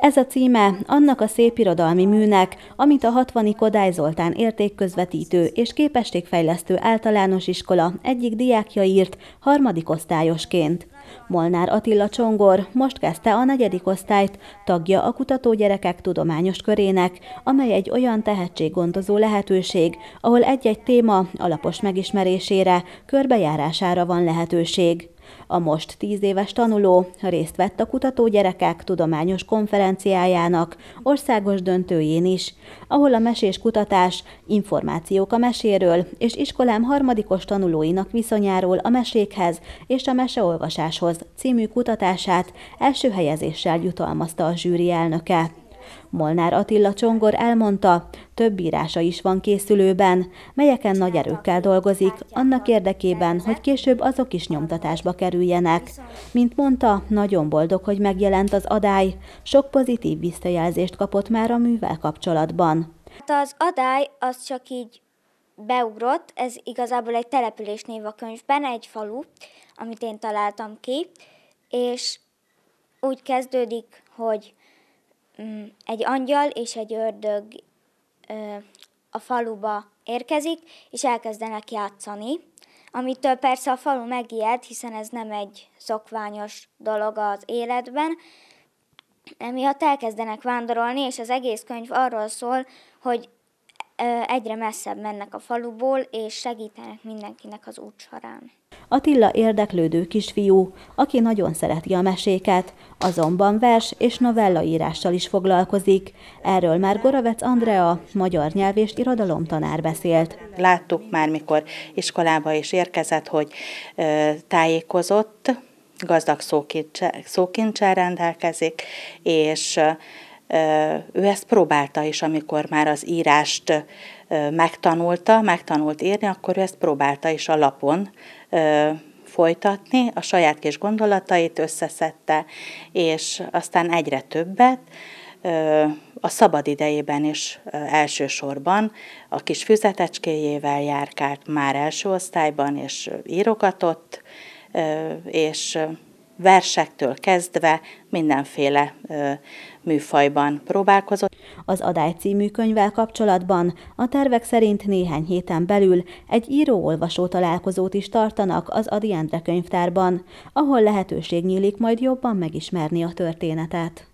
Ez a címe annak a szép irodalmi műnek, amit a 60 Kodály Zoltán értékközvetítő és képességfejlesztő általános iskola egyik diákja írt harmadik osztályosként. Molnár Attila Csongor most kezdte a negyedik osztályt, tagja a kutatógyerekek tudományos körének, amely egy olyan tehetséggondozó lehetőség, ahol egy-egy téma alapos megismerésére, körbejárására van lehetőség. A most tíz éves tanuló részt vett a kutatógyerekek tudományos konferenciájának országos döntőjén is, ahol a mesés kutatás információk a meséről és iskolám harmadikos tanulóinak viszonyáról a mesékhez és a meseolvasáshoz Tanuláshoz című kutatását első helyezéssel jutalmazta a zsűri elnöke. Molnár Attila Csongor elmondta, több írása is van készülőben, melyeken nagy erőkkel dolgozik, annak érdekében, hogy később azok is nyomtatásba kerüljenek. Mint mondta, nagyon boldog, hogy megjelent az adály, sok pozitív visszajelzést kapott már a művel kapcsolatban. Hát az adály az csak így beugrott, ez igazából egy település név a könyvben, egy falu, amit én találtam ki, és úgy kezdődik, hogy mm, egy angyal és egy ördög ö, a faluba érkezik, és elkezdenek játszani, amitől persze a falu megijed, hiszen ez nem egy szokványos dolog az életben, emiatt elkezdenek vándorolni, és az egész könyv arról szól, hogy egyre messzebb mennek a faluból, és segítenek mindenkinek az út során. Attila érdeklődő kisfiú, aki nagyon szereti a meséket, azonban vers és novellaírással is foglalkozik. Erről már Goravec Andrea, magyar nyelv és irodalomtanár beszélt. Láttuk már, mikor iskolába is érkezett, hogy tájékozott, gazdag szókincsel rendelkezik, és ő ezt próbálta, és amikor már az írást megtanulta, megtanult írni, akkor ő ezt próbálta is a lapon folytatni, a saját kis gondolatait összeszedte, és aztán egyre többet, a szabad idejében is elsősorban a kis füzetecskéjével járkált már első osztályban, és írogatott, és versektől kezdve mindenféle ö, műfajban próbálkozott. Az adály című könyvvel kapcsolatban a tervek szerint néhány héten belül egy író-olvasó találkozót is tartanak az Adi Endre könyvtárban, ahol lehetőség nyílik majd jobban megismerni a történetet.